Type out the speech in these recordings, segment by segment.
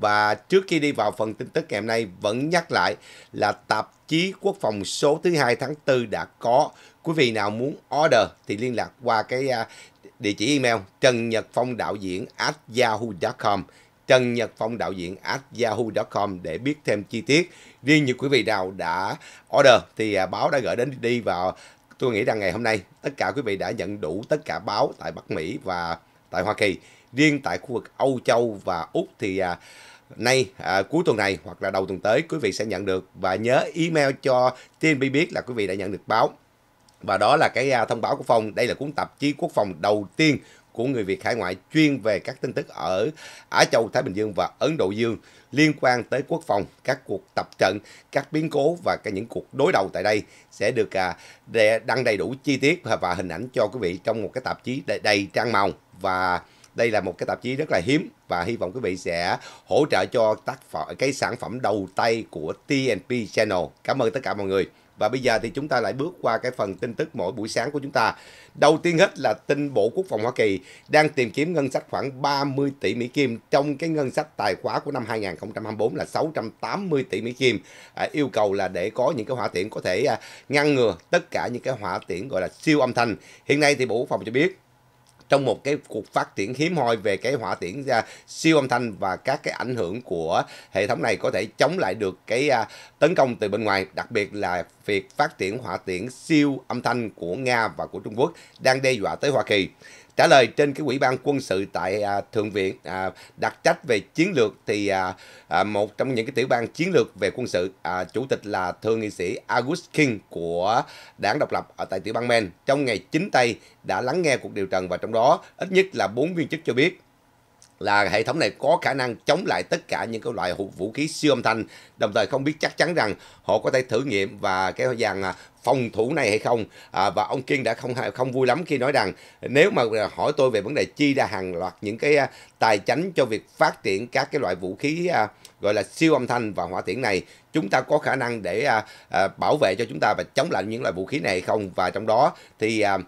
Và trước khi đi vào phần tin tức ngày hôm nay vẫn nhắc lại là tạp chí quốc phòng số thứ hai tháng 4 đã có. Quý vị nào muốn order thì liên lạc qua cái à, địa chỉ email trần nhật phong đạo diễn at yahoo.com Trần Nhật Phong đạo diễn at yahoo.com để biết thêm chi tiết. Riêng như quý vị nào đã order thì à, báo đã gửi đến đi vào tôi nghĩ rằng ngày hôm nay tất cả quý vị đã nhận đủ tất cả báo tại Bắc Mỹ và tại Hoa Kỳ riêng tại khu vực Âu Châu và Úc thì à, nay à, cuối tuần này hoặc là đầu tuần tới quý vị sẽ nhận được và nhớ email cho TNB biết là quý vị đã nhận được báo và đó là cái à, thông báo của phòng đây là cuốn tạp chí quốc phòng đầu tiên của người Việt hải ngoại chuyên về các tin tức ở Á Châu, Thái Bình Dương và Ấn Độ Dương liên quan tới quốc phòng, các cuộc tập trận, các biến cố và cái những cuộc đối đầu tại đây sẽ được à, đăng đầy đủ chi tiết và hình ảnh cho quý vị trong một cái tạp chí đầy, đầy trang màu và đây là một cái tạp chí rất là hiếm và hy vọng quý vị sẽ hỗ trợ cho tác phẩm cái sản phẩm đầu tay của TNP Channel. Cảm ơn tất cả mọi người. Và bây giờ thì chúng ta lại bước qua cái phần tin tức mỗi buổi sáng của chúng ta. Đầu tiên hết là tin Bộ Quốc phòng Hoa Kỳ đang tìm kiếm ngân sách khoảng 30 tỷ Mỹ Kim trong cái ngân sách tài khoá của năm 2024 là 680 tỷ Mỹ Kim. À, yêu cầu là để có những cái hỏa tiễn có thể à, ngăn ngừa tất cả những cái hỏa tiễn gọi là siêu âm thanh. Hiện nay thì Bộ Quốc phòng cho biết trong một cái cuộc phát triển hiếm hoi về cái hỏa tiễn uh, siêu âm thanh và các cái ảnh hưởng của hệ thống này có thể chống lại được cái uh, tấn công từ bên ngoài, đặc biệt là việc phát triển hỏa tiễn siêu âm thanh của Nga và của Trung Quốc đang đe dọa tới Hoa Kỳ. Trả lời trên cái quỹ ban quân sự tại à, Thượng viện à, đặc trách về chiến lược thì à, à, một trong những cái tiểu ban chiến lược về quân sự à, chủ tịch là thượng nghị sĩ August King của đảng độc lập ở tại tiểu bang Maine trong ngày 9 tây đã lắng nghe cuộc điều trần và trong đó ít nhất là bốn viên chức cho biết là hệ thống này có khả năng chống lại tất cả những cái loại vũ khí siêu âm thanh đồng thời không biết chắc chắn rằng họ có thể thử nghiệm và cái dàn à, phòng thủ này hay không à, và ông Kiên đã không không vui lắm khi nói rằng nếu mà à, hỏi tôi về vấn đề chi ra hàng loạt những cái à, tài chánh cho việc phát triển các cái loại vũ khí à, gọi là siêu âm thanh và hỏa tiễn này chúng ta có khả năng để à, à, bảo vệ cho chúng ta và chống lại những loại vũ khí này hay không và trong đó thì à,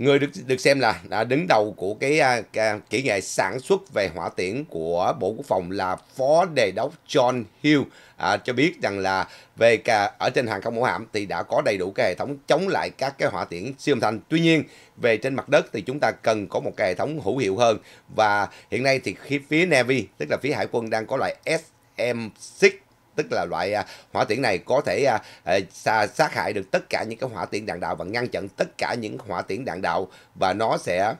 người được được xem là đã đứng đầu của cái uh, kỹ nghệ sản xuất về hỏa tiễn của Bộ Quốc phòng là Phó Đề đốc John Hill à, cho biết rằng là về cả ở trên hàng không mẫu hạm thì đã có đầy đủ cái hệ thống chống lại các cái hỏa tiễn siêu âm thanh. Tuy nhiên về trên mặt đất thì chúng ta cần có một cái hệ thống hữu hiệu hơn và hiện nay thì khi phía Navy tức là phía hải quân đang có loại SM6 tức là loại à, hỏa tiễn này có thể à, à, sát hại được tất cả những cái hỏa tiễn đạn đạo và ngăn chặn tất cả những hỏa tiễn đạn đạo và nó sẽ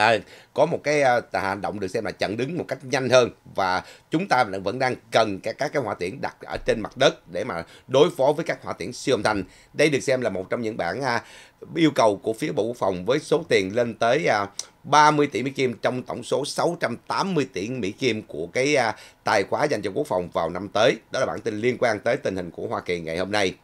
à, có một cái à, hành động được xem là chặn đứng một cách nhanh hơn và chúng ta vẫn đang cần các các cái hỏa tiễn đặt ở trên mặt đất để mà đối phó với các hỏa tiễn siêu âm thanh đây được xem là một trong những bản à, yêu cầu của phía bộ quốc phòng với số tiền lên tới à, 30 tỷ Mỹ Kim trong tổng số 680 tỷ Mỹ Kim của cái à, tài khóa dành cho quốc phòng vào năm tới. Đó là bản tin liên quan tới tình hình của Hoa Kỳ ngày hôm nay.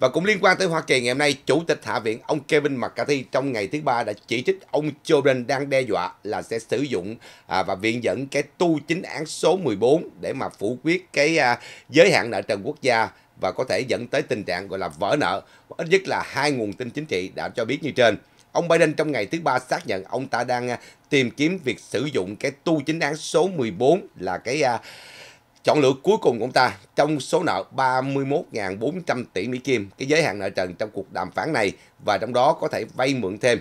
Và cũng liên quan tới Hoa Kỳ ngày hôm nay, Chủ tịch Hạ viện ông Kevin McCarthy trong ngày thứ ba đã chỉ trích ông Joe Biden đang đe dọa là sẽ sử dụng à, và viện dẫn cái tu chính án số 14 để mà phủ quyết cái à, giới hạn nợ trần quốc gia và có thể dẫn tới tình trạng gọi là vỡ nợ. Ít nhất là hai nguồn tin chính trị đã cho biết như trên. Ông Biden trong ngày thứ ba xác nhận ông ta đang à, tìm kiếm việc sử dụng cái tu chính án số 14 là cái à, Chọn lựa cuối cùng của ông ta trong số nợ 31.400 tỷ Mỹ Kim, cái giới hạn nợ trần trong cuộc đàm phán này và trong đó có thể vay mượn thêm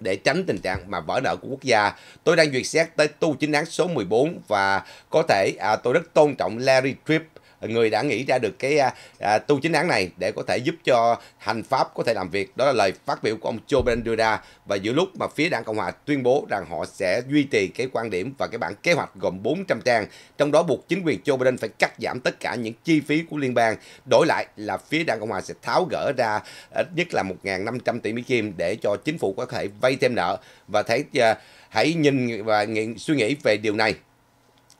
để tránh tình trạng mà vỡ nợ của quốc gia. Tôi đang duyệt xét tới tu chính án số 14 và có thể à, tôi rất tôn trọng Larry Tripp người đã nghĩ ra được cái à, à tu chính án này để có thể giúp cho hành pháp có thể làm việc. Đó là lời phát biểu của ông Joe Biden đưa ra và giữa lúc mà phía đảng Cộng hòa tuyên bố rằng họ sẽ duy trì cái quan điểm và cái bản kế hoạch gồm 400 trang, trong đó buộc chính quyền Joe Biden phải cắt giảm tất cả những chi phí của liên bang. Đổi lại là phía đảng Cộng hòa sẽ tháo gỡ ra ít nhất là 1.500 tỷ Mỹ Kim để cho chính phủ có thể vay thêm nợ và thấy uh, hãy nhìn và nghĩ, suy nghĩ về điều này.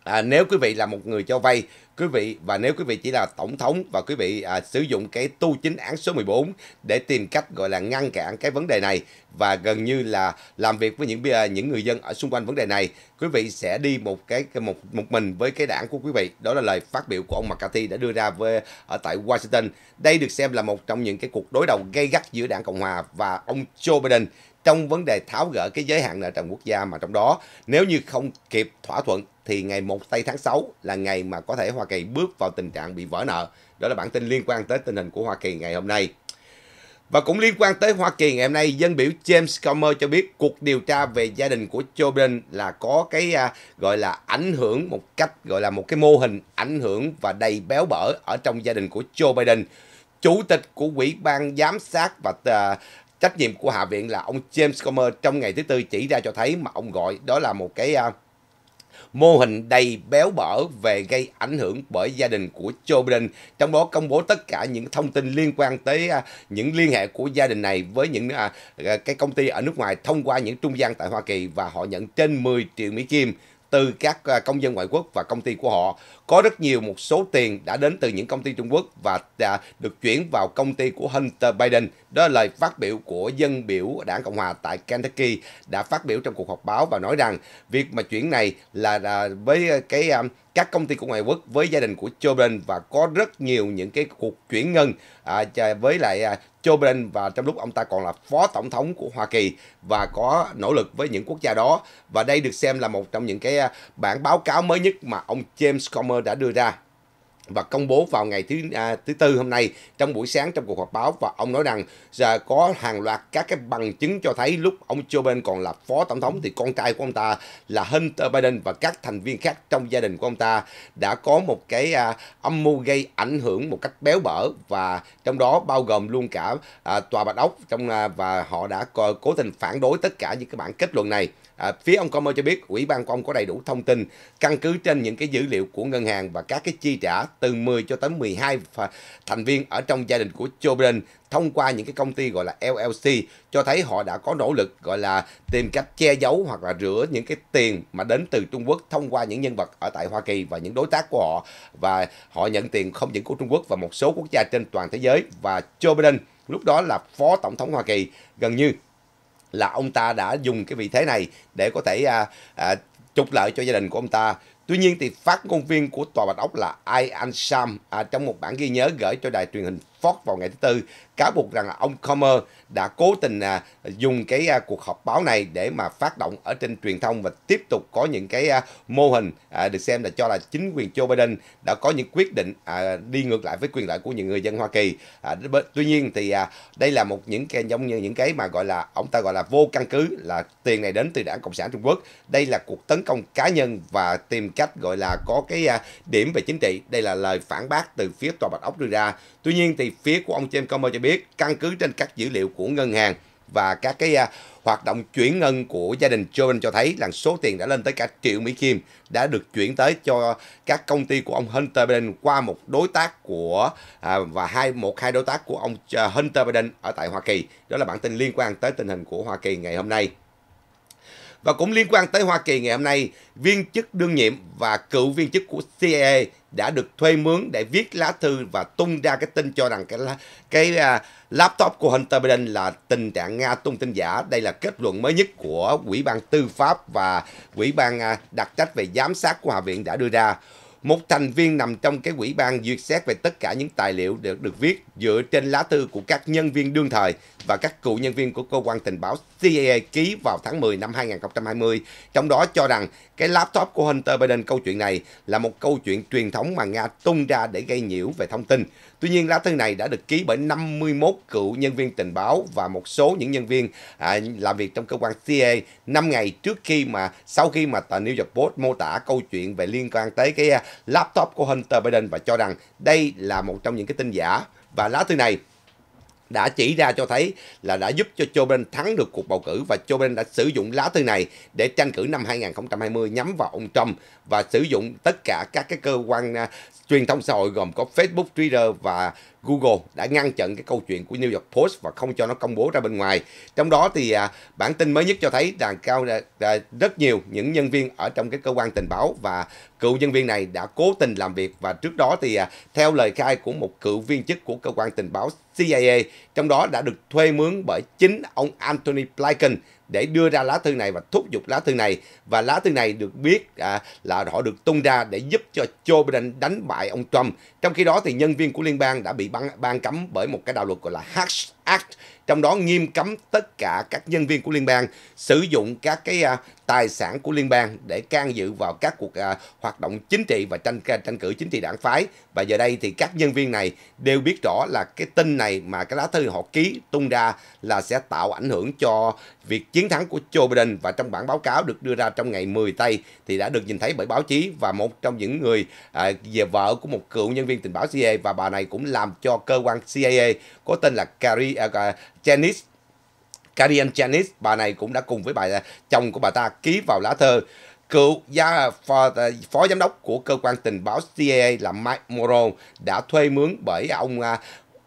À, nếu quý vị là một người cho vay quý vị và nếu quý vị chỉ là tổng thống và quý vị à, sử dụng cái tu chính án số 14 để tìm cách gọi là ngăn cản cái vấn đề này và gần như là làm việc với những à, những người dân ở xung quanh vấn đề này quý vị sẽ đi một cái một một mình với cái đảng của quý vị đó là lời phát biểu của ông McCarthy đã đưa ra với ở tại Washington đây được xem là một trong những cái cuộc đối đầu gay gắt giữa đảng cộng hòa và ông Joe Biden trong vấn đề tháo gỡ cái giới hạn nợ trần quốc gia mà trong đó nếu như không kịp thỏa thuận thì ngày 1 tây tháng 6 là ngày mà có thể Hoa Kỳ bước vào tình trạng bị vỡ nợ. Đó là bản tin liên quan tới tình hình của Hoa Kỳ ngày hôm nay. Và cũng liên quan tới Hoa Kỳ ngày hôm nay, dân biểu James Comer cho biết cuộc điều tra về gia đình của Joe Biden là có cái à, gọi là ảnh hưởng một cách gọi là một cái mô hình ảnh hưởng và đầy béo bở ở trong gia đình của Joe Biden. Chủ tịch của quỹ ban giám sát và à, trách nhiệm của Hạ viện là ông James Comer trong ngày thứ tư chỉ ra cho thấy mà ông gọi đó là một cái à, mô hình đầy béo bở về gây ảnh hưởng bởi gia đình của Joe Biden, trong đó công bố tất cả những thông tin liên quan tới à, những liên hệ của gia đình này với những à, à, cái công ty ở nước ngoài thông qua những trung gian tại Hoa Kỳ và họ nhận trên 10 triệu Mỹ Kim từ các công dân ngoại quốc và công ty của họ. Có rất nhiều một số tiền đã đến từ những công ty Trung Quốc và à, được chuyển vào công ty của Hunter Biden. Đó là lời phát biểu của dân biểu đảng Cộng Hòa tại Kentucky đã phát biểu trong cuộc họp báo và nói rằng việc mà chuyển này là với cái um, các công ty của ngoại quốc với gia đình của Joe Biden và có rất nhiều những cái cuộc chuyển ngân à, với lại à, Joe Biden và trong lúc ông ta còn là phó tổng thống của Hoa Kỳ và có nỗ lực với những quốc gia đó và đây được xem là một trong những cái à, bản báo cáo mới nhất mà ông James Comer đã đưa ra và công bố vào ngày thứ à, thứ tư hôm nay trong buổi sáng trong cuộc họp báo và ông nói rằng giờ có hàng loạt các cái bằng chứng cho thấy lúc ông Joe Biden còn là phó tổng thống thì con trai của ông ta là Hunter Biden và các thành viên khác trong gia đình của ông ta đã có một cái à, âm mưu gây ảnh hưởng một cách béo bở và trong đó bao gồm luôn cả à, tòa Bạch Ốc trong à, và họ đã cố tình phản đối tất cả những cái bản kết luận này À, phía ông Como cho biết ủy ban của ông có đầy đủ thông tin căn cứ trên những cái dữ liệu của ngân hàng và các cái chi trả từ 10 cho tới 12 thành viên ở trong gia đình của Joe Biden thông qua những cái công ty gọi là LLC cho thấy họ đã có nỗ lực gọi là tìm cách che giấu hoặc là rửa những cái tiền mà đến từ Trung Quốc thông qua những nhân vật ở tại Hoa Kỳ và những đối tác của họ và họ nhận tiền không những của Trung Quốc và một số quốc gia trên toàn thế giới và Joe Biden lúc đó là phó tổng thống Hoa Kỳ gần như là ông ta đã dùng cái vị thế này để có thể à, à, trục lợi cho gia đình của ông ta. Tuy nhiên thì phát ngôn viên của Tòa Bạch Ốc là Ai An Sam à, trong một bản ghi nhớ gửi cho đài truyền hình Oxford vào ngày thứ Tư cáo buộc rằng là ông Comer đã cố tình à, dùng cái à, cuộc họp báo này để mà phát động ở trên truyền thông và tiếp tục có những cái à, mô hình à, được xem là cho là chính quyền Joe Biden đã có những quyết định à, đi ngược lại với quyền lợi của những người dân Hoa Kỳ. À, tuy nhiên thì à, đây là một những cái giống như những cái mà gọi là ông ta gọi là vô căn cứ là tiền này đến từ đảng Cộng sản Trung Quốc. Đây là cuộc tấn công cá nhân và tìm cách gọi là có cái à, điểm về chính trị. Đây là lời phản bác từ phía tòa Bạch Ốc đưa ra. Tuy nhiên thì phía của ông James Comer cho biết căn cứ trên các dữ liệu của ngân hàng và các cái uh, hoạt động chuyển ngân của gia đình Jordan cho thấy là số tiền đã lên tới cả triệu Mỹ Kim đã được chuyển tới cho các công ty của ông Hunter Biden qua một đối tác của à, và hai một hai đối tác của ông à, Hunter Biden ở tại Hoa Kỳ. Đó là bản tin liên quan tới tình hình của Hoa Kỳ ngày hôm nay. Và cũng liên quan tới Hoa Kỳ ngày hôm nay, viên chức đương nhiệm và cựu viên chức của CIA đã được thuê mướn để viết lá thư và tung ra cái tin cho rằng cái cái uh, laptop của Hunter Biden là tình trạng Nga tung tin giả. Đây là kết luận mới nhất của Ủy ban Tư pháp và Ủy ban uh, đặc trách về giám sát của Hạ viện đã đưa ra một thành viên nằm trong cái quỹ ban duyệt xét về tất cả những tài liệu được được viết dựa trên lá thư của các nhân viên đương thời và các cựu nhân viên của cơ quan tình báo CIA ký vào tháng 10 năm 2020, trong đó cho rằng cái laptop của Hunter Biden câu chuyện này là một câu chuyện truyền thống mà Nga tung ra để gây nhiễu về thông tin. Tuy nhiên, lá thư này đã được ký bởi 51 cựu nhân viên tình báo và một số những nhân viên à, làm việc trong cơ quan CIA 5 ngày trước khi mà sau khi mà tờ New York Post mô tả câu chuyện về liên quan tới cái à, laptop của Hunter Biden và cho rằng đây là một trong những cái tin giả và lá thư này đã chỉ ra cho thấy là đã giúp cho Joe Biden thắng được cuộc bầu cử và Joe Biden đã sử dụng lá thư này để tranh cử năm 2020 nhắm vào ông Trump và sử dụng tất cả các cái cơ quan à, truyền thông xã hội gồm có Facebook, Twitter và Google đã ngăn chặn cái câu chuyện của New York Post và không cho nó công bố ra bên ngoài. Trong đó thì à, bản tin mới nhất cho thấy rằng cao à, à, rất nhiều những nhân viên ở trong cái cơ quan tình báo và cựu nhân viên này đã cố tình làm việc và trước đó thì à, theo lời khai của một cựu viên chức của cơ quan tình báo CIA, trong đó đã được thuê mướn bởi chính ông Anthony Blinken để đưa ra lá thư này và thúc giục lá thư này và lá thư này được biết à, là họ được tung ra để giúp cho Joe Biden đánh bại ông Trump. Trong khi đó thì nhân viên của liên bang đã bị ban, ban cấm bởi một cái đạo luật gọi là Hatch Act trong đó nghiêm cấm tất cả các nhân viên của liên bang sử dụng các cái uh, tài sản của liên bang để can dự vào các cuộc uh, hoạt động chính trị và tranh tranh cử chính trị đảng phái và giờ đây thì các nhân viên này đều biết rõ là cái tin này mà cái lá thư họ ký tung ra là sẽ tạo ảnh hưởng cho việc chiến thắng của Joe Biden và trong bản báo cáo được đưa ra trong ngày 10 tây thì đã được nhìn thấy bởi báo chí và một trong những người uh, về vợ của một cựu nhân viên tình báo CIA và bà này cũng làm cho cơ quan CIA có tên là Carrie Jenny à, Janice Karian Janis, bà này cũng đã cùng với bà à, chồng của bà ta ký vào lá thơ cựu gia phó, à, phó giám đốc của cơ quan tình báo CIA là Mike Morrow đã thuê mướn bởi ông à,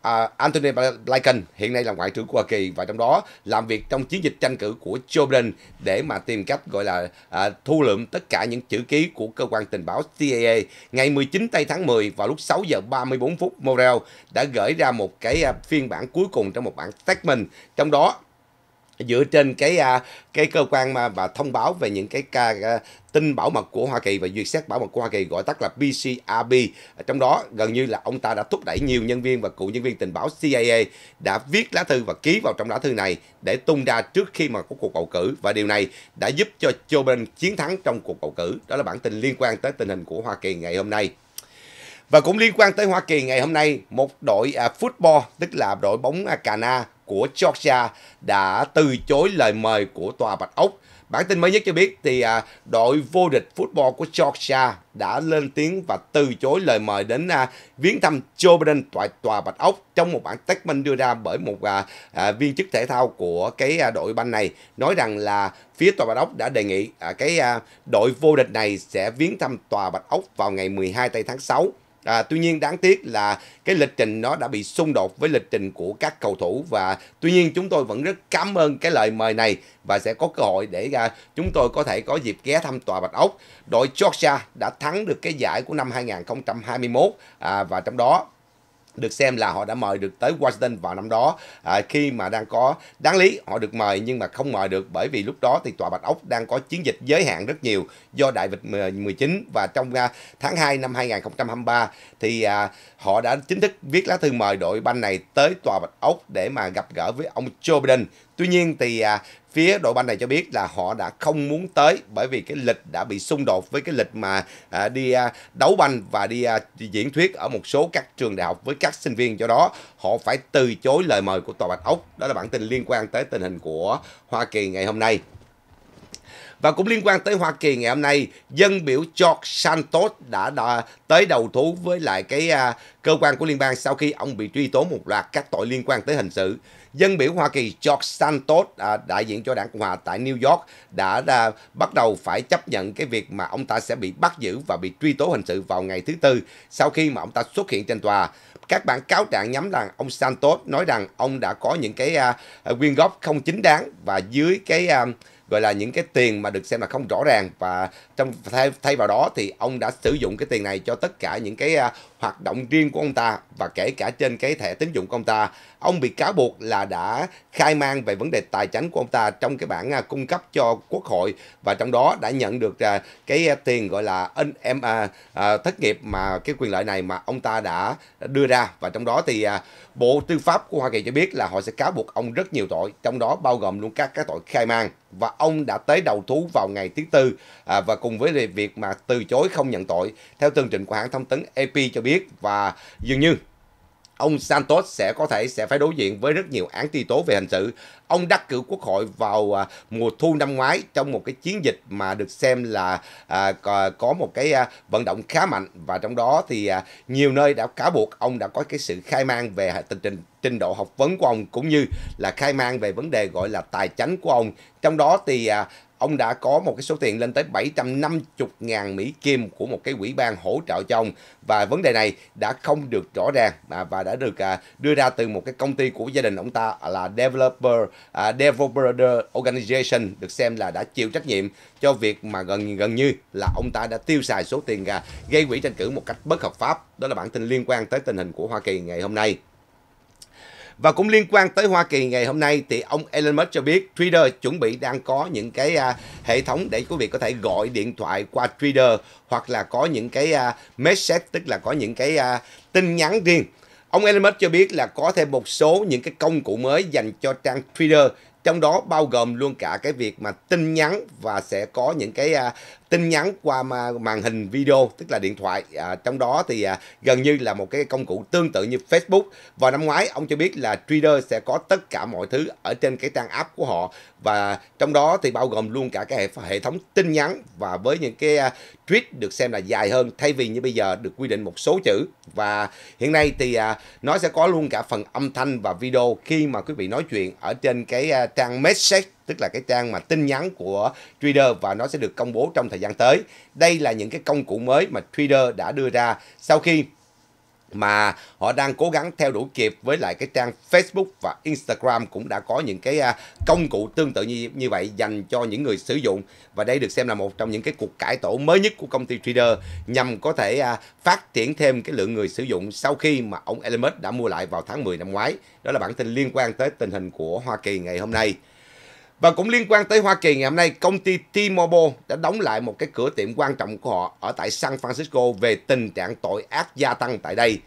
uh, Anthony Blinken hiện nay là ngoại trưởng của Hoa Kỳ và trong đó làm việc trong chiến dịch tranh cử của Joe Biden để mà tìm cách gọi là uh, thu lượm tất cả những chữ ký của cơ quan tình báo CIA. Ngày 19 tây tháng 10 vào lúc 6 giờ 34 phút, Morel đã gửi ra một cái à, phiên bản cuối cùng trong một bản statement trong đó dựa trên cái à, cái cơ quan mà, và thông báo về những cái ca à, tin bảo mật của Hoa Kỳ và duyệt xét bảo mật của Hoa Kỳ gọi tắt là PCRB. Trong đó gần như là ông ta đã thúc đẩy nhiều nhân viên và cựu nhân viên tình báo CIA đã viết lá thư và ký vào trong lá thư này để tung ra trước khi mà có cuộc bầu cử và điều này đã giúp cho Joe Biden chiến thắng trong cuộc bầu cử. Đó là bản tin liên quan tới tình hình của Hoa Kỳ ngày hôm nay. Và cũng liên quan tới Hoa Kỳ ngày hôm nay, một đội à, football, tức là đội bóng cà của Georgia đã từ chối lời mời của Tòa Bạch Ốc. Bản tin mới nhất cho biết thì à, đội vô địch football của Georgia đã lên tiếng và từ chối lời mời đến à, viếng thăm Joe Biden tại Tòa Bạch Ốc trong một bản statement đưa ra bởi một à, à, viên chức thể thao của cái à, đội banh này nói rằng là phía Tòa Bạch Ốc đã đề nghị à, cái à, đội vô địch này sẽ viếng thăm Tòa Bạch Ốc vào ngày 12 tây tháng 6 À, tuy nhiên đáng tiếc là cái lịch trình nó đã bị xung đột với lịch trình của các cầu thủ và tuy nhiên chúng tôi vẫn rất cảm ơn cái lời mời này và sẽ có cơ hội để à, chúng tôi có thể có dịp ghé thăm tòa Bạch Ốc. Đội Georgia đã thắng được cái giải của năm 2021 à, và trong đó được xem là họ đã mời được tới Washington vào năm đó à, khi mà đang có đáng lý họ được mời nhưng mà không mời được bởi vì lúc đó thì tòa Bạch Ốc đang có chiến dịch giới hạn rất nhiều do đại dịch 19 và trong à, tháng 2 năm 2023 thì à, họ đã chính thức viết lá thư mời đội banh này tới tòa Bạch Ốc để mà gặp gỡ với ông Joe Biden Tuy nhiên thì à, phía đội banh này cho biết là họ đã không muốn tới bởi vì cái lịch đã bị xung đột với cái lịch mà à, đi à, đấu banh và đi à, diễn thuyết ở một số các trường đại học với các sinh viên do đó họ phải từ chối lời mời của tòa bạch ốc đó là bản tin liên quan tới tình hình của Hoa Kỳ ngày hôm nay và cũng liên quan tới Hoa Kỳ ngày hôm nay, dân biểu George Santos đã, đã tới đầu thú với lại cái à, cơ quan của liên bang sau khi ông bị truy tố một loạt các tội liên quan tới hình sự. Dân biểu Hoa Kỳ George Santos, à, đại diện cho đảng Cộng Hòa tại New York, đã à, bắt đầu phải chấp nhận cái việc mà ông ta sẽ bị bắt giữ và bị truy tố hình sự vào ngày thứ Tư sau khi mà ông ta xuất hiện trên tòa. Các bản cáo trạng nhắm rằng ông Santos nói rằng ông đã có những cái à, à quyên góp không chính đáng và dưới cái... À, gọi là những cái tiền mà được xem là không rõ ràng và trong thay, thay vào đó thì ông đã sử dụng cái tiền này cho tất cả những cái uh, hoạt động riêng của ông ta và kể cả trên cái thẻ tín dụng của ông ta Ông bị cáo buộc là đã khai mang về vấn đề tài chính của ông ta trong cái bản à, cung cấp cho Quốc hội và trong đó đã nhận được à, cái tiền gọi là em à, thất nghiệp mà cái quyền lợi này mà ông ta đã đưa ra và trong đó thì Bộ Tư pháp của Hoa Kỳ cho biết là họ sẽ cáo buộc ông rất nhiều tội, trong đó bao gồm luôn các cái tội khai mang và ông đã tới đầu thú vào ngày thứ tư và cùng với việc mà từ chối không nhận tội theo tường trình của hãng thông tấn AP cho biết và dường như ông Santos sẽ có thể sẽ phải đối diện với rất nhiều án truy tố về hình sự. Ông đắc cử quốc hội vào à, mùa thu năm ngoái trong một cái chiến dịch mà được xem là à, có một cái à, vận động khá mạnh và trong đó thì à, nhiều nơi đã cáo buộc ông đã có cái sự khai mang về tình trình trình độ học vấn của ông cũng như là khai mang về vấn đề gọi là tài chính của ông. Trong đó thì à, ông đã có một cái số tiền lên tới 750.000 Mỹ Kim của một cái quỹ ban hỗ trợ cho ông và vấn đề này đã không được rõ ràng mà và đã được à, đưa ra từ một cái công ty của gia đình ông ta là Developer à, Developer Organization được xem là đã chịu trách nhiệm cho việc mà gần gần như là ông ta đã tiêu xài số tiền à, gây quỹ tranh cử một cách bất hợp pháp. Đó là bản tin liên quan tới tình hình của Hoa Kỳ ngày hôm nay. Và cũng liên quan tới Hoa Kỳ ngày hôm nay thì ông Elon Musk cho biết Twitter chuẩn bị đang có những cái à, hệ thống để quý vị có thể gọi điện thoại qua Twitter hoặc là có những cái à, message tức là có những cái à, tin nhắn riêng. Ông Elon Musk cho biết là có thêm một số những cái công cụ mới dành cho trang Twitter trong đó bao gồm luôn cả cái việc mà tin nhắn và sẽ có những cái à, tin nhắn qua màn hình video tức là điện thoại à, trong đó thì à, gần như là một cái công cụ tương tự như Facebook vào năm ngoái ông cho biết là trader sẽ có tất cả mọi thứ ở trên cái trang app của họ và trong đó thì bao gồm luôn cả cái hệ thống tin nhắn và với những cái à, tweet được xem là dài hơn thay vì như bây giờ được quy định một số chữ và hiện nay thì à, nó sẽ có luôn cả phần âm thanh và video khi mà quý vị nói chuyện ở trên cái à, trang message tức là cái trang mà tin nhắn của trader và nó sẽ được công bố trong thời gian tới. Đây là những cái công cụ mới mà trader đã đưa ra sau khi mà họ đang cố gắng theo đuổi kịp với lại cái trang Facebook và Instagram cũng đã có những cái à, công cụ tương tự như như vậy dành cho những người sử dụng và đây được xem là một trong những cái cuộc cải tổ mới nhất của công ty Trader nhằm có thể à, phát triển thêm cái lượng người sử dụng sau khi mà ông Elon Musk đã mua lại vào tháng 10 năm ngoái. Đó là bản tin liên quan tới tình hình của Hoa Kỳ ngày hôm nay. Và cũng liên quan tới Hoa Kỳ ngày hôm nay, công ty T-Mobile đã đóng lại một cái cửa tiệm quan trọng của họ ở tại San Francisco về tình trạng tội ác gia tăng tại đây.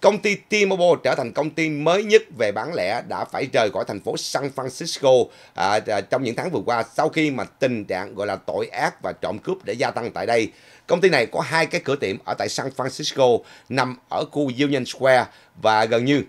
Công ty T-Mobile trở thành công ty mới nhất về bán lẻ đã phải rời khỏi thành phố San Francisco à, à trong những tháng vừa qua sau khi mà tình trạng gọi là tội ác và trộm cướp để gia tăng tại đây. Công ty này có hai cái cửa tiệm ở tại San Francisco nằm ở khu Union Square và gần như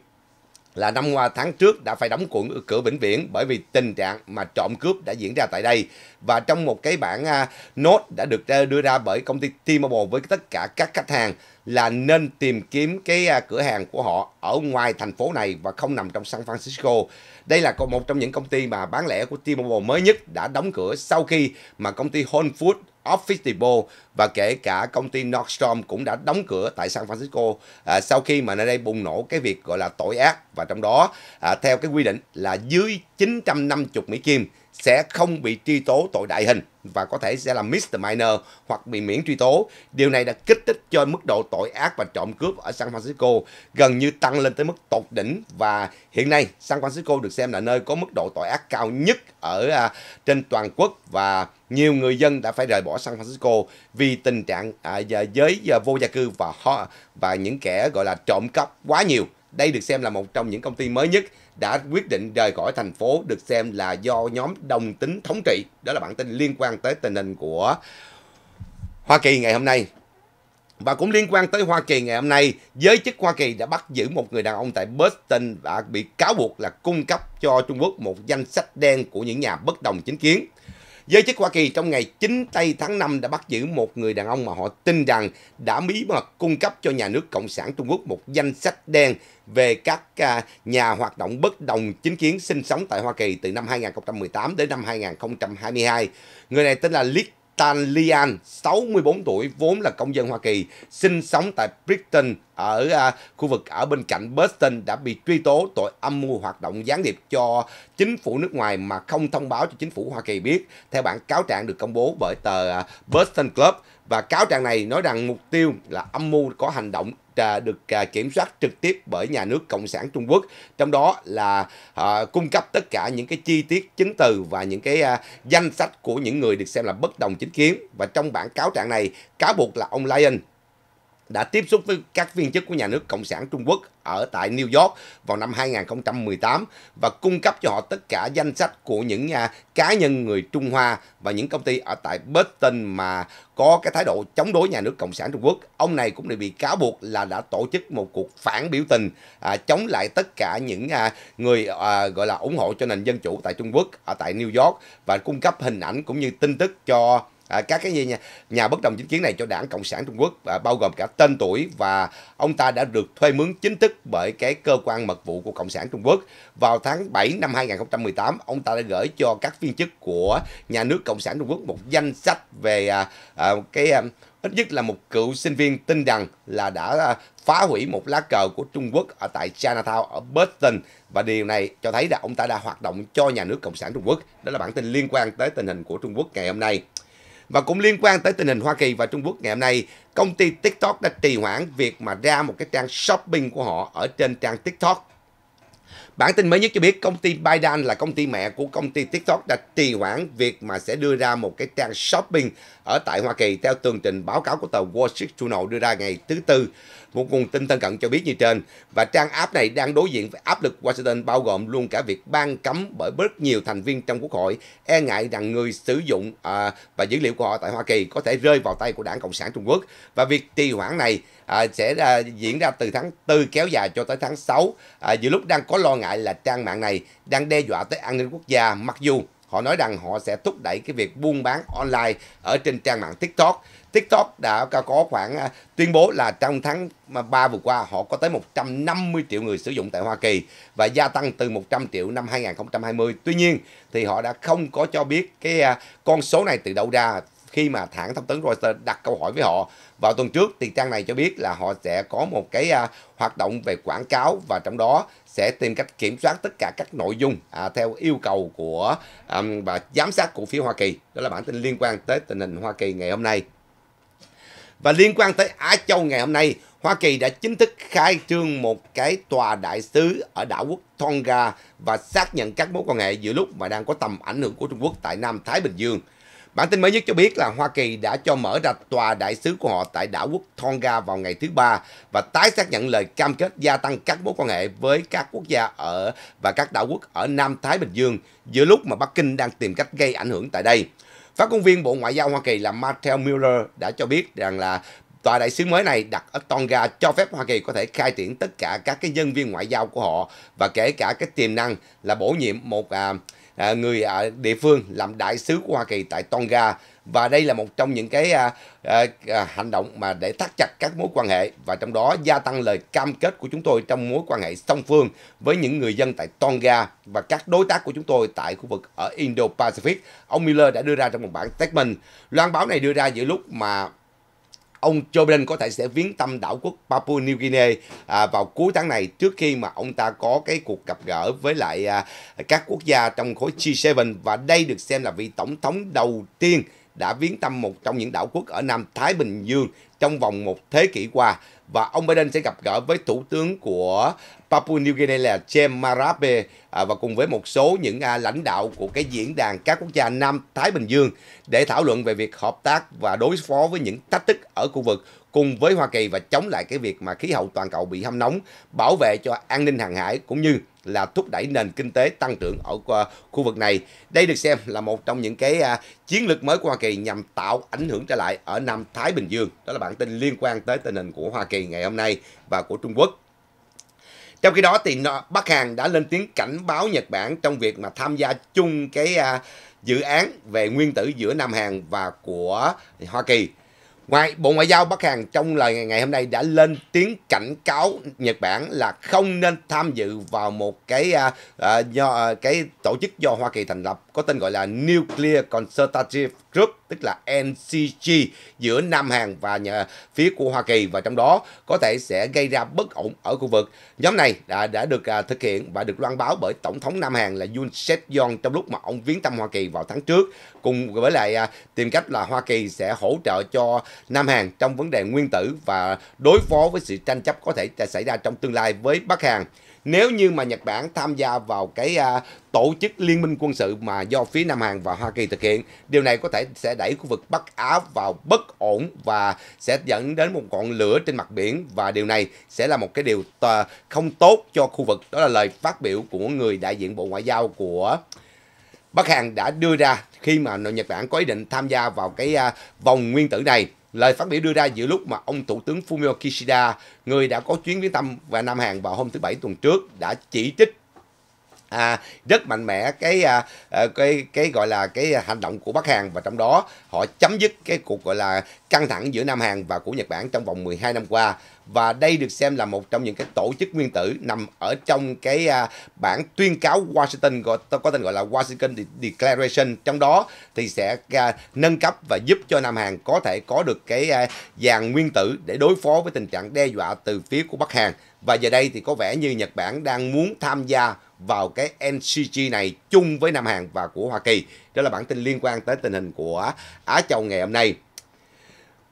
là năm qua tháng trước đã phải đóng cửa cửa vĩnh viễn bởi vì tình trạng mà trộm cướp đã diễn ra tại đây. Và trong một cái bản uh, à, nốt đã được à, đưa ra bởi công ty T-Mobile với tất cả các khách hàng là nên tìm kiếm cái uh, cửa hàng của họ ở ngoài thành phố này và không nằm trong San Francisco. Đây là một trong những công ty mà bán lẻ của T-Mobile mới nhất đã đóng cửa sau khi mà công ty Whole Foods Office Depot và kể cả công ty Nordstrom cũng đã đóng cửa tại San Francisco à, sau khi mà nơi đây bùng nổ cái việc gọi là tội ác và trong đó à, theo cái quy định là dưới 950 Mỹ Kim sẽ không bị truy tố tội đại hình và có thể sẽ là Minor hoặc bị miễn truy tố. Điều này đã kích thích cho mức độ tội ác và trộm cướp ở San Francisco gần như tăng lên tới mức tột đỉnh và hiện nay San Francisco được xem là nơi có mức độ tội ác cao nhất ở à, trên toàn quốc và nhiều người dân đã phải rời bỏ San Francisco vì tình trạng à, giới à, vô gia cư và ho, và những kẻ gọi là trộm cắp quá nhiều. Đây được xem là một trong những công ty mới nhất đã quyết định rời khỏi thành phố được xem là do nhóm đồng tính thống trị. Đó là bản tin liên quan tới tình hình của Hoa Kỳ ngày hôm nay. Và cũng liên quan tới Hoa Kỳ ngày hôm nay, giới chức Hoa Kỳ đã bắt giữ một người đàn ông tại Boston và bị cáo buộc là cung cấp cho Trung Quốc một danh sách đen của những nhà bất đồng chính kiến. Giới chức Hoa Kỳ trong ngày 9 tây tháng 5 đã bắt giữ một người đàn ông mà họ tin rằng đã bí mật cung cấp cho nhà nước Cộng sản Trung Quốc một danh sách đen về các à, nhà hoạt động bất đồng chính kiến sinh sống tại Hoa Kỳ từ năm 2018 đến năm 2022. Người này tên là Lick Tan Lian, 64 tuổi, vốn là công dân Hoa Kỳ, sinh sống tại Britain ở à, khu vực ở bên cạnh Boston đã bị truy tố tội âm mưu hoạt động gián điệp cho chính phủ nước ngoài mà không thông báo cho chính phủ Hoa Kỳ biết, theo bản cáo trạng được công bố bởi tờ à, Boston Club. Và cáo trạng này nói rằng mục tiêu là âm mưu có hành động à, được à, kiểm soát trực tiếp bởi nhà nước Cộng sản Trung Quốc, trong đó là à, cung cấp tất cả những cái chi tiết chứng từ và những cái à, danh sách của những người được xem là bất đồng chính kiến. Và trong bản cáo trạng này, cáo buộc là ông Lion đã tiếp xúc với các viên chức của nhà nước Cộng sản Trung Quốc ở tại New York vào năm 2018 và cung cấp cho họ tất cả danh sách của những nhà cá nhân người Trung Hoa và những công ty ở tại Boston mà có cái thái độ chống đối nhà nước Cộng sản Trung Quốc. Ông này cũng đã bị cáo buộc là đã tổ chức một cuộc phản biểu tình à, chống lại tất cả những à, người à, gọi là ủng hộ cho nền dân chủ tại Trung Quốc ở tại New York và cung cấp hình ảnh cũng như tin tức cho à, các cái gì nha nhà bất đồng chính kiến này cho đảng cộng sản trung quốc à, bao gồm cả tên tuổi và ông ta đã được thuê mướn chính thức bởi cái cơ quan mật vụ của cộng sản trung quốc vào tháng 7 năm 2018 ông ta đã gửi cho các viên chức của nhà nước cộng sản trung quốc một danh sách về à, à, cái à, ít nhất là một cựu sinh viên tin rằng là đã à, phá hủy một lá cờ của Trung Quốc ở tại Chinatown ở Boston và điều này cho thấy là ông ta đã hoạt động cho nhà nước Cộng sản Trung Quốc. Đó là bản tin liên quan tới tình hình của Trung Quốc ngày hôm nay. Và cũng liên quan tới tình hình Hoa Kỳ và Trung Quốc ngày hôm nay, công ty TikTok đã trì hoãn việc mà ra một cái trang shopping của họ ở trên trang TikTok Bản tin mới nhất cho biết công ty Bytedance là công ty mẹ của công ty TikTok đã trì hoãn việc mà sẽ đưa ra một cái trang shopping ở tại Hoa Kỳ theo tường trình báo cáo của tờ Wall Street Journal đưa ra ngày thứ Tư. Một nguồn tin thân cận cho biết như trên và trang app này đang đối diện với áp lực Washington bao gồm luôn cả việc ban cấm bởi rất nhiều thành viên trong Quốc hội e ngại rằng người sử dụng à, và dữ liệu của họ tại Hoa Kỳ có thể rơi vào tay của đảng Cộng sản Trung Quốc và việc trì hoãn này à, sẽ à, diễn ra từ tháng 4 kéo dài cho tới tháng 6. À, giữa lúc đang có lo ngại là trang mạng này đang đe dọa tới an ninh quốc gia mặc dù họ nói rằng họ sẽ thúc đẩy cái việc buôn bán online ở trên trang mạng TikTok. TikTok đã có khoảng à, tuyên bố là trong tháng 3 à, vừa qua họ có tới 150 triệu người sử dụng tại Hoa Kỳ và gia tăng từ 100 triệu năm 2020. Tuy nhiên thì họ đã không có cho biết cái à, con số này từ đâu ra khi mà hãng thông tấn Reuters đặt câu hỏi với họ. Vào tuần trước thì trang này cho biết là họ sẽ có một cái à, hoạt động về quảng cáo và trong đó sẽ tìm cách kiểm soát tất cả các nội dung à, theo yêu cầu của à, và giám sát của phía Hoa Kỳ. Đó là bản tin liên quan tới tình hình Hoa Kỳ ngày hôm nay. Và liên quan tới Á Châu ngày hôm nay, Hoa Kỳ đã chính thức khai trương một cái tòa đại sứ ở đảo quốc Tonga và xác nhận các mối quan hệ giữa lúc mà đang có tầm ảnh hưởng của Trung Quốc tại Nam Thái Bình Dương. Bản tin mới nhất cho biết là Hoa Kỳ đã cho mở ra tòa đại sứ của họ tại đảo quốc Tonga vào ngày thứ Ba và tái xác nhận lời cam kết gia tăng các mối quan hệ với các quốc gia ở và các đảo quốc ở Nam Thái Bình Dương giữa lúc mà Bắc Kinh đang tìm cách gây ảnh hưởng tại đây. Phát ngôn viên Bộ Ngoại giao Hoa Kỳ là Matthew Miller đã cho biết rằng là Tòa đại sứ mới này đặt ở Tonga cho phép Hoa Kỳ có thể khai triển tất cả các cái nhân viên ngoại giao của họ và kể cả cái tiềm năng là bổ nhiệm một à, À, người ở à, địa phương làm đại sứ của Hoa Kỳ tại Tonga và đây là một trong những cái à, hành động mà để thắt chặt các mối quan hệ và trong đó gia tăng lời cam kết của chúng tôi trong mối quan hệ song phương với những người dân tại Tonga và các đối tác của chúng tôi tại khu vực ở Indo-Pacific. Ông Miller đã đưa ra trong một bản statement. Loan báo này đưa ra giữa lúc mà ông Joe Biden có thể sẽ viếng thăm đảo quốc Papua New Guinea à, vào cuối tháng này trước khi mà ông ta có cái cuộc gặp gỡ với lại à, các quốc gia trong khối G7 và đây được xem là vị tổng thống đầu tiên đã viếng thăm một trong những đảo quốc ở Nam Thái Bình Dương trong vòng một thế kỷ qua và ông Biden sẽ gặp gỡ với thủ tướng của Papua New Guinea là James Marape à, và cùng với một số những à, lãnh đạo của cái diễn đàn các quốc gia Nam Thái Bình Dương để thảo luận về việc hợp tác và đối phó với những thách thức ở khu vực cùng với Hoa Kỳ và chống lại cái việc mà khí hậu toàn cầu bị hâm nóng, bảo vệ cho an ninh hàng hải cũng như là thúc đẩy nền kinh tế tăng trưởng ở khu vực này. Đây được xem là một trong những cái à, chiến lược mới của Hoa Kỳ nhằm tạo ảnh hưởng trở lại ở Nam Thái Bình Dương. Đó là bản tin liên quan tới tình hình của Hoa Kỳ ngày hôm nay và của Trung Quốc. Trong khi đó thì Bắc Hàn đã lên tiếng cảnh báo Nhật Bản trong việc mà tham gia chung cái à, dự án về nguyên tử giữa Nam Hàn và của Hoa Kỳ. Ngoài Bộ Ngoại giao Bắc Hàn trong lời ngày, hôm nay đã lên tiếng cảnh cáo Nhật Bản là không nên tham dự vào một cái uh, do uh, cái tổ chức do Hoa Kỳ thành lập có tên gọi là Nuclear Consultative Group tức là NCG giữa Nam Hàn và nhà phía của Hoa Kỳ và trong đó có thể sẽ gây ra bất ổn ở khu vực. Nhóm này đã, đã được à, thực hiện và được loan báo bởi Tổng thống Nam Hàn là Yoon sek yeol trong lúc mà ông viếng thăm Hoa Kỳ vào tháng trước cùng với lại à, tìm cách là Hoa Kỳ sẽ hỗ trợ cho Nam Hàn trong vấn đề nguyên tử và đối phó với sự tranh chấp có thể xảy ra trong tương lai với Bắc Hàn nếu như mà Nhật Bản tham gia vào cái uh, tổ chức liên minh quân sự mà do phía Nam Hàn và Hoa Kỳ thực hiện. Điều này có thể sẽ đẩy khu vực Bắc Á vào bất ổn và sẽ dẫn đến một ngọn lửa trên mặt biển và điều này sẽ là một cái điều không tốt cho khu vực. Đó là lời phát biểu của người đại diện Bộ Ngoại giao của Bắc Hàn đã đưa ra khi mà Nhật Bản có ý định tham gia vào cái uh, vòng nguyên tử này. Lời phát biểu đưa ra giữa lúc mà ông Thủ tướng Fumio Kishida, người đã có chuyến viếng thăm và Nam Hàn vào hôm thứ Bảy tuần trước, đã chỉ trích à, rất mạnh mẽ cái à, à, cái cái gọi là cái hành động của Bắc Hàn và trong đó họ chấm dứt cái cuộc gọi là căng thẳng giữa Nam Hàn và của Nhật Bản trong vòng 12 năm qua và đây được xem là một trong những cái tổ chức nguyên tử nằm ở trong cái à, bản tuyên cáo Washington có, có tên gọi là Washington Declaration trong đó thì sẽ à, nâng cấp và giúp cho Nam Hàn có thể có được cái à, dàn nguyên tử để đối phó với tình trạng đe dọa từ phía của Bắc Hàn và giờ đây thì có vẻ như Nhật Bản đang muốn tham gia vào cái NCG này chung với Nam Hàn và của Hoa Kỳ. Đó là bản tin liên quan tới tình hình của Á Châu ngày hôm nay.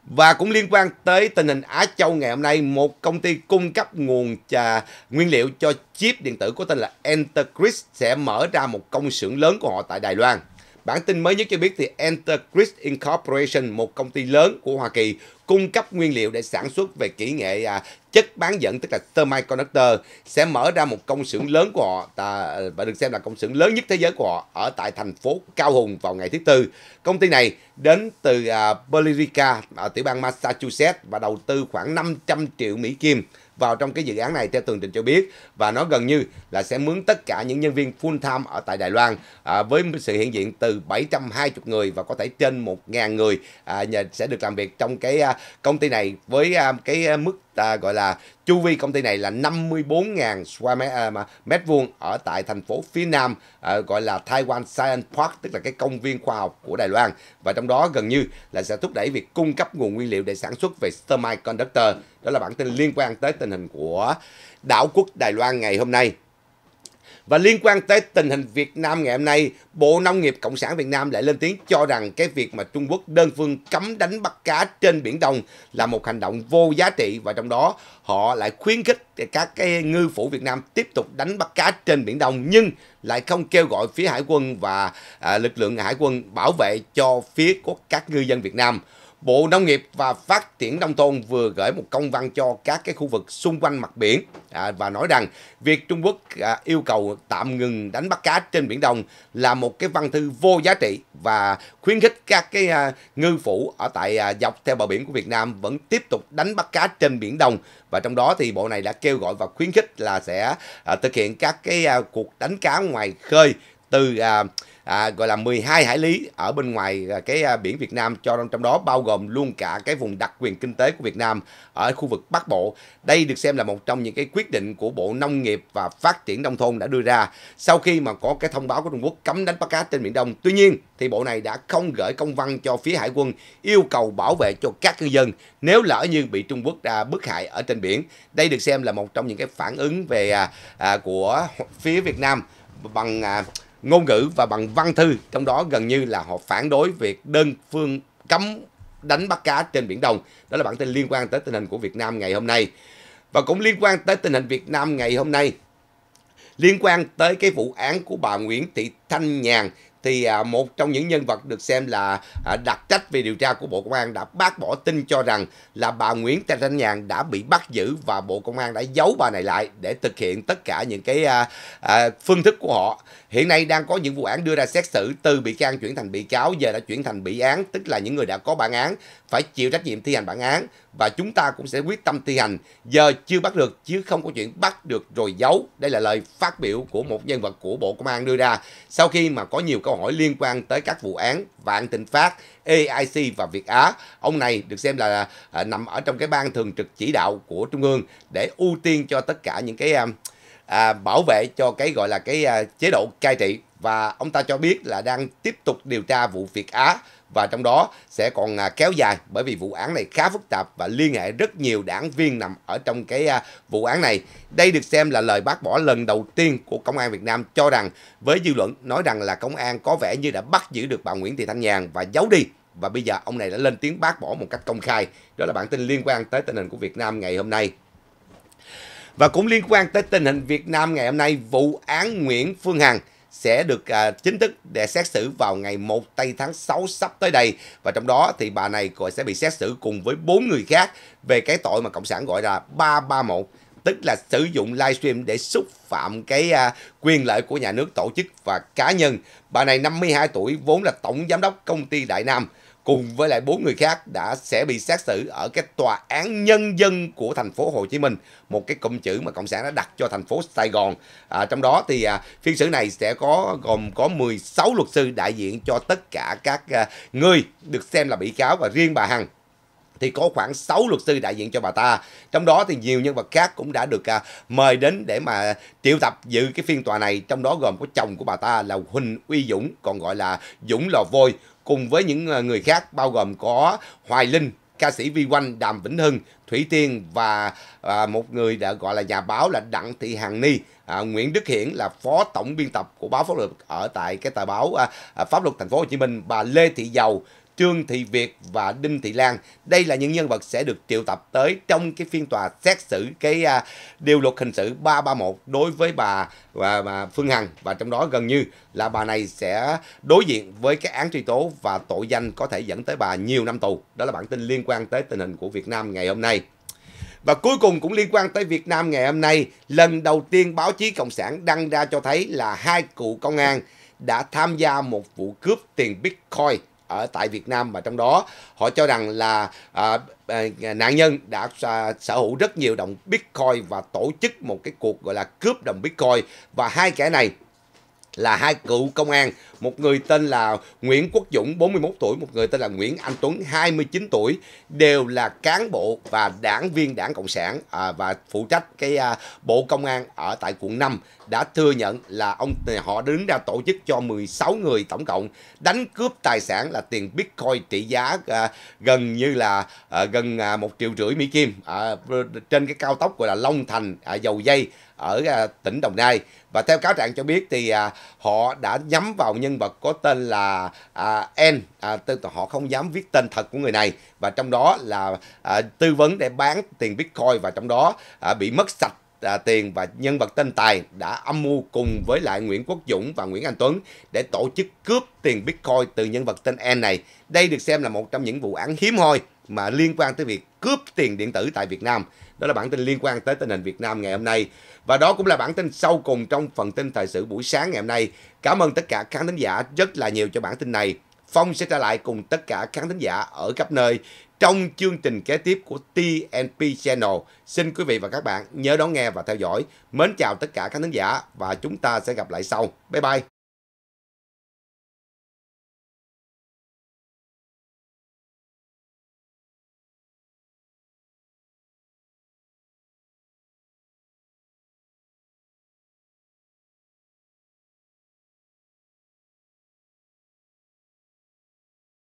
Và cũng liên quan tới tình hình Á Châu ngày hôm nay, một công ty cung cấp nguồn trà, nguyên liệu cho chip điện tử có tên là Entercris sẽ mở ra một công xưởng lớn của họ tại Đài Loan. Bản tin mới nhất cho biết thì Entergrid Incorporation, một công ty lớn của Hoa Kỳ, cung cấp nguyên liệu để sản xuất về kỹ nghệ à, chất bán dẫn tức là semiconductor sẽ mở ra một công xưởng lớn của họ à, và được xem là công xưởng lớn nhất thế giới của họ ở tại thành phố Cao Hùng vào ngày thứ tư. Công ty này đến từ à, Bellerica ở à, tiểu bang Massachusetts và đầu tư khoảng 500 triệu Mỹ kim vào trong cái dự án này theo tường trình cho biết và nó gần như là sẽ mướn tất cả những nhân viên full time ở tại Đài Loan à, với sự hiện diện từ 720 người và có thể trên 1.000 người à, sẽ được làm việc trong cái à, công ty này với à, cái à, mức ta gọi là chu vi công ty này là 54.000 square à, mét vuông ở tại thành phố phía nam à, gọi là Taiwan Science Park tức là cái công viên khoa học của Đài Loan và trong đó gần như là sẽ thúc đẩy việc cung cấp nguồn nguyên liệu để sản xuất về semiconductor đó là bản tin liên quan tới tình hình của đảo quốc Đài Loan ngày hôm nay và liên quan tới tình hình Việt Nam ngày hôm nay, Bộ Nông nghiệp Cộng sản Việt Nam lại lên tiếng cho rằng cái việc mà Trung Quốc đơn phương cấm đánh bắt cá trên Biển Đông là một hành động vô giá trị và trong đó họ lại khuyến khích các cái ngư phủ Việt Nam tiếp tục đánh bắt cá trên Biển Đông nhưng lại không kêu gọi phía hải quân và à, lực lượng hải quân bảo vệ cho phía của các ngư dân Việt Nam. Bộ Nông nghiệp và Phát triển Nông thôn vừa gửi một công văn cho các cái khu vực xung quanh mặt biển à, và nói rằng việc Trung Quốc à, yêu cầu tạm ngừng đánh bắt cá trên Biển Đông là một cái văn thư vô giá trị và khuyến khích các cái à, ngư phủ ở tại à, dọc theo bờ biển của Việt Nam vẫn tiếp tục đánh bắt cá trên Biển Đông và trong đó thì bộ này đã kêu gọi và khuyến khích là sẽ à, thực hiện các cái à, cuộc đánh cá ngoài khơi từ à, à, gọi là 12 hải lý ở bên ngoài à, cái à, biển Việt Nam cho trong đó bao gồm luôn cả cái vùng đặc quyền kinh tế của Việt Nam ở khu vực Bắc Bộ. Đây được xem là một trong những cái quyết định của Bộ Nông nghiệp và Phát triển Nông thôn đã đưa ra sau khi mà có cái thông báo của Trung Quốc cấm đánh bắt cá trên Biển Đông. Tuy nhiên thì bộ này đã không gửi công văn cho phía hải quân yêu cầu bảo vệ cho các cư dân nếu lỡ như bị Trung Quốc à, bức hại ở trên biển. Đây được xem là một trong những cái phản ứng về à, à của phía Việt Nam bằng à, ngôn ngữ và bằng văn thư, trong đó gần như là họ phản đối việc đơn phương cấm đánh bắt cá trên Biển Đông. Đó là bản tin liên quan tới tình hình của Việt Nam ngày hôm nay. Và cũng liên quan tới tình hình Việt Nam ngày hôm nay, liên quan tới cái vụ án của bà Nguyễn Thị Thanh Nhàn thì à, một trong những nhân vật được xem là à, đặc trách về điều tra của Bộ Công an đã bác bỏ tin cho rằng là bà Nguyễn Thị Thanh Nhàn đã bị bắt giữ và Bộ Công an đã giấu bà này lại để thực hiện tất cả những cái à, phương thức của họ. Hiện nay đang có những vụ án đưa ra xét xử từ bị can chuyển thành bị cáo giờ đã chuyển thành bị án, tức là những người đã có bản án phải chịu trách nhiệm thi hành bản án và chúng ta cũng sẽ quyết tâm thi hành. Giờ chưa bắt được chứ không có chuyện bắt được rồi giấu. Đây là lời phát biểu của một nhân vật của Bộ Công an đưa ra sau khi mà có nhiều câu hỏi liên quan tới các vụ án Vạn Thịnh Phát, AIC và Việt Á. Ông này được xem là à, nằm ở trong cái ban thường trực chỉ đạo của Trung ương để ưu tiên cho tất cả những cái à, à bảo vệ cho cái gọi là cái à, chế độ cai trị và ông ta cho biết là đang tiếp tục điều tra vụ Việt Á và trong đó sẽ còn à, kéo dài bởi vì vụ án này khá phức tạp và liên hệ rất nhiều đảng viên nằm ở trong cái à, vụ án này. Đây được xem là lời bác bỏ lần đầu tiên của Công an Việt Nam cho rằng với dư luận nói rằng là công an có vẻ như đã bắt giữ được bà Nguyễn Thị Thanh Nhàn và giấu đi và bây giờ ông này đã lên tiếng bác bỏ một cách công khai. Đó là bản tin liên quan tới tình hình của Việt Nam ngày hôm nay. Và cũng liên quan tới tình hình Việt Nam ngày hôm nay, vụ án Nguyễn Phương Hằng sẽ được à, chính thức để xét xử vào ngày 1 tây tháng 6 sắp tới đây và trong đó thì bà này gọi sẽ bị xét xử cùng với bốn người khác về cái tội mà cộng sản gọi là 331 tức là sử dụng livestream để xúc phạm cái à, quyền lợi của nhà nước tổ chức và cá nhân. Bà này 52 tuổi vốn là tổng giám đốc công ty Đại Nam cùng với lại bốn người khác đã sẽ bị xét xử ở cái tòa án nhân dân của thành phố Hồ Chí Minh, một cái cụm chữ mà cộng sản đã đặt cho thành phố Sài Gòn. À, trong đó thì à, phiên xử này sẽ có gồm có 16 luật sư đại diện cho tất cả các à, người được xem là bị cáo và riêng bà Hằng thì có khoảng 6 luật sư đại diện cho bà ta. Trong đó thì nhiều nhân vật khác cũng đã được à, mời đến để mà triệu tập dự cái phiên tòa này, trong đó gồm có chồng của bà ta là Huỳnh Uy Dũng, còn gọi là Dũng Lò Vôi cùng với những ờ, người khác bao gồm có Hoài Linh, ca sĩ Vi Quanh, Đàm Vĩnh Hưng, Thủy Tiên và ờ, một người đã gọi là nhà báo là Đặng Thị Hằng Ni. À, Nguyễn Đức Hiển là phó tổng biên tập của báo pháp luật ở tại cái tờ báo ờ, Pháp luật Thành phố Hồ Chí Minh, bà Lê Thị Dầu Trương Thị Việt và Đinh Thị Lan. Đây là những nhân vật sẽ được triệu tập tới trong cái phiên tòa xét xử cái à, điều luật hình sự 331 đối với bà và bà Phương Hằng và trong đó gần như là bà này sẽ đối diện với cái án truy tố và tội danh có thể dẫn tới bà nhiều năm tù. Đó là bản tin liên quan tới tình hình của Việt Nam ngày hôm nay. Và cuối cùng cũng liên quan tới Việt Nam ngày hôm nay, lần đầu tiên báo chí Cộng sản đăng ra cho thấy là hai cụ công an đã tham gia một vụ cướp tiền Bitcoin ở tại Việt Nam và trong đó họ cho rằng là à, à, nạn nhân đã à, sở hữu rất nhiều đồng Bitcoin và tổ chức một cái cuộc gọi là cướp đồng Bitcoin và hai kẻ này là hai cựu công an, một người tên là Nguyễn Quốc Dũng 41 tuổi, một người tên là Nguyễn Anh Tuấn 29 tuổi, đều là cán bộ và đảng viên Đảng Cộng sản à, và phụ trách cái à, Bộ Công an ở tại quận 5 đã thừa nhận là ông à, họ đứng ra tổ chức cho 16 người tổng cộng đánh cướp tài sản là tiền Bitcoin trị giá à, gần như là à, gần à, 1 triệu rưỡi Mỹ Kim à, trên cái cao tốc gọi là Long Thành à, dầu dây ở à, tỉnh Đồng Nai và theo cáo trạng cho biết thì à, họ đã nhắm vào nhân vật có tên là à, N à, tức là họ không dám viết tên thật của người này và trong đó là à, tư vấn để bán tiền Bitcoin và trong đó à, bị mất sạch à, tiền và nhân vật tên tài đã âm mưu cùng với lại Nguyễn Quốc Dũng và Nguyễn Anh Tuấn để tổ chức cướp tiền Bitcoin từ nhân vật tên N này. Đây được xem là một trong những vụ án hiếm hoi mà liên quan tới việc cướp tiền điện tử tại Việt Nam. Đó là bản tin liên quan tới tình hình Việt Nam ngày hôm nay. Và đó cũng là bản tin sau cùng trong phần tin thời sự buổi sáng ngày hôm nay. Cảm ơn tất cả khán thính giả rất là nhiều cho bản tin này. Phong sẽ trở lại cùng tất cả khán thính giả ở khắp nơi trong chương trình kế tiếp của TNP Channel. Xin quý vị và các bạn nhớ đón nghe và theo dõi. Mến chào tất cả khán thính giả và chúng ta sẽ gặp lại sau. Bye bye!